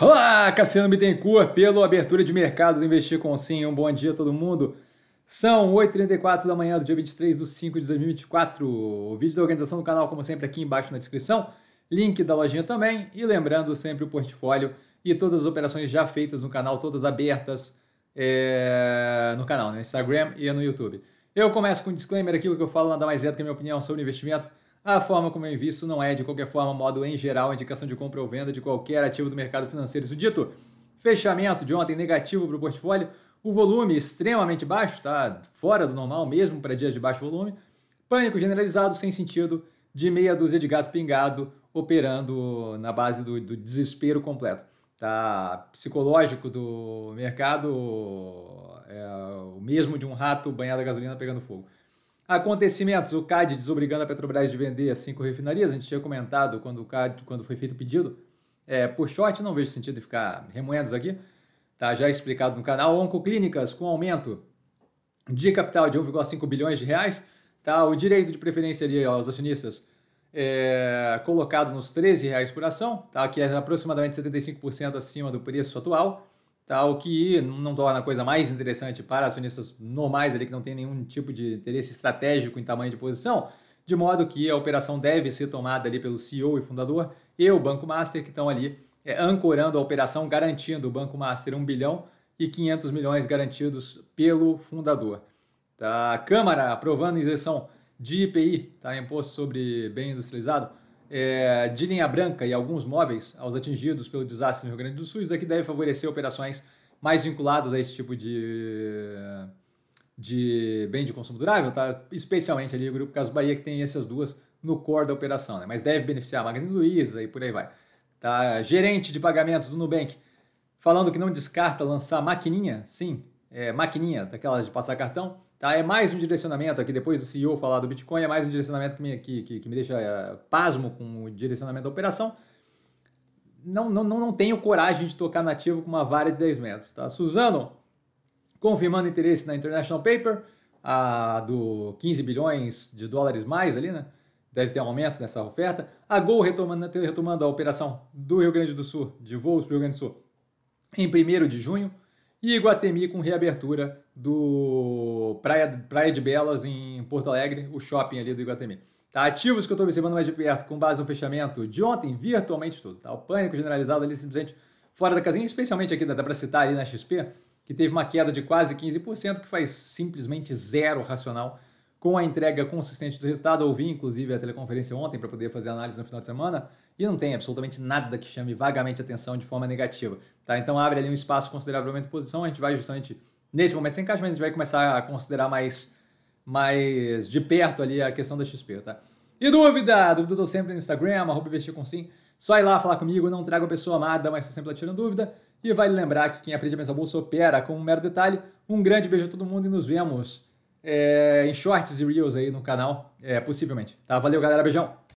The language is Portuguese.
Olá, Cassiano Bittencourt, pelo Abertura de Mercado do Investir com Sim. Um bom dia a todo mundo. São 8h34 da manhã do dia 23 de 5 de 2024. O vídeo da organização do canal, como sempre, aqui embaixo na descrição. Link da lojinha também. E lembrando sempre o portfólio e todas as operações já feitas no canal, todas abertas é, no canal, no né? Instagram e no YouTube. Eu começo com um disclaimer aqui, o que eu falo nada mais é do que a minha opinião sobre investimento a forma como eu visto isso não é, de qualquer forma, modo em geral, indicação de compra ou venda de qualquer ativo do mercado financeiro. Isso dito, fechamento de ontem negativo para o portfólio, o volume extremamente baixo, tá fora do normal mesmo para dias de baixo volume, pânico generalizado sem sentido, de meia dúzia de gato pingado operando na base do, do desespero completo. Tá psicológico do mercado é o mesmo de um rato banhado a gasolina pegando fogo. Acontecimentos, o CAD desobrigando a Petrobras de vender as cinco refinarias, a gente tinha comentado quando o CAD, quando foi feito o pedido, é, por short não vejo sentido de ficar remoendo aqui, tá já é explicado no canal. Oncoclínicas com aumento de capital de 1,5 bilhões de reais, tá? O direito de preferência ali aos acionistas é, colocado nos 13 reais por ação, tá? Que é aproximadamente 75% acima do preço atual tal, tá, que não torna a coisa mais interessante para acionistas normais ali que não tem nenhum tipo de interesse estratégico em tamanho de posição, de modo que a operação deve ser tomada ali pelo CEO e fundador e o Banco Master, que estão ali é, ancorando a operação, garantindo o Banco Master 1 bilhão e 500 milhões garantidos pelo fundador. Tá? A Câmara aprovando a isenção de IPI, tá? Imposto sobre Bem Industrializado, é, de linha branca e alguns móveis aos atingidos pelo desastre no Rio Grande do Sul. Isso aqui deve favorecer operações mais vinculadas a esse tipo de, de bem de consumo durável, tá? especialmente ali o Grupo Caso Bahia, que tem essas duas no core da operação, né? mas deve beneficiar a Magazine Luiza e por aí vai. Tá? Gerente de pagamentos do Nubank, falando que não descarta lançar maquininha, sim, é, maquininha, daquelas de passar cartão, Tá? É mais um direcionamento aqui, depois do CEO falar do Bitcoin, é mais um direcionamento que me, que, que, que me deixa é, pasmo com o direcionamento da operação. Não, não, não, não tenho coragem de tocar nativo com uma vara de 10 metros. Tá? Suzano, confirmando interesse na International Paper, a do 15 bilhões de dólares mais ali, né? Deve ter aumento nessa oferta. A Gol retomando, retomando a operação do Rio Grande do Sul, de voos para o Rio Grande do Sul, em 1 de junho. E Iguatemi com reabertura do Praia, Praia de Belas, em Porto Alegre, o shopping ali do Iguatemi. Tá, ativos que eu estou observando mais de perto, com base no fechamento de ontem, virtualmente tudo. Tá? O pânico generalizado ali simplesmente fora da casinha, especialmente aqui, dá para citar ali na XP, que teve uma queda de quase 15%, que faz simplesmente zero racional com a entrega consistente do resultado. Ouvi, inclusive, a teleconferência ontem para poder fazer análise no final de semana e não tem absolutamente nada que chame vagamente atenção de forma negativa. Tá? Então abre ali um espaço consideravelmente de posição, a gente vai justamente nesse momento sem caixa, mas a gente vai começar a considerar mais, mais de perto ali a questão da XP, tá? E dúvida? Dúvida eu dou sempre no Instagram, arroba investir com sim. Só ir lá falar comigo, não trago a pessoa amada, mas estou sempre lá tirando dúvida. E vale lembrar que quem aprende a pensar bolsa opera com um mero detalhe. Um grande beijo a todo mundo e nos vemos é, em shorts e reels aí no canal, é, possivelmente. Tá? Valeu, galera. Beijão!